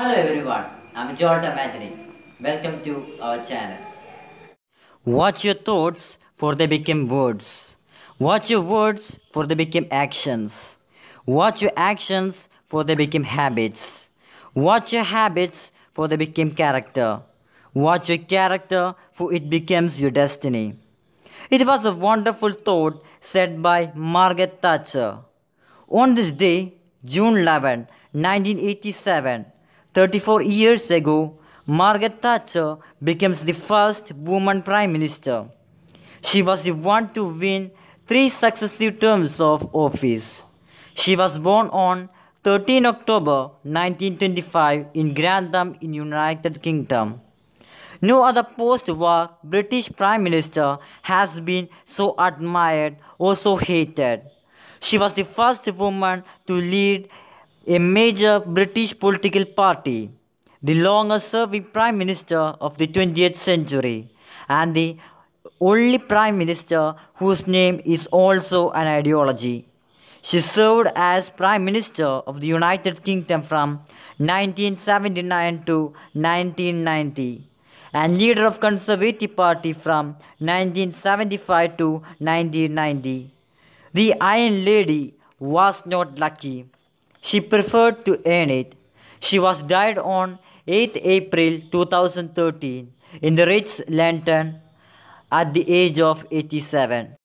Hello everyone, I'm Jordan Anthony. Welcome to our channel. Watch your thoughts for they become words. Watch your words for they become actions. Watch your actions for they become habits. Watch your habits for they become character. Watch your character for it becomes your destiny. It was a wonderful thought said by Margaret Thatcher. On this day, June 11, 1987, 34 years ago, Margaret Thatcher becomes the first woman prime minister. She was the one to win three successive terms of office. She was born on 13 October 1925 in Grantham in United Kingdom. No other post-war British Prime Minister has been so admired or so hated. She was the first woman to lead a major British political party, the longest serving Prime Minister of the 20th century, and the only Prime Minister whose name is also an ideology. She served as Prime Minister of the United Kingdom from 1979 to 1990 and leader of Conservative Party from 1975 to 1990. The Iron Lady was not lucky. She preferred to end it. She was died on 8 April 2013 in the Ritz Lantern at the age of 87.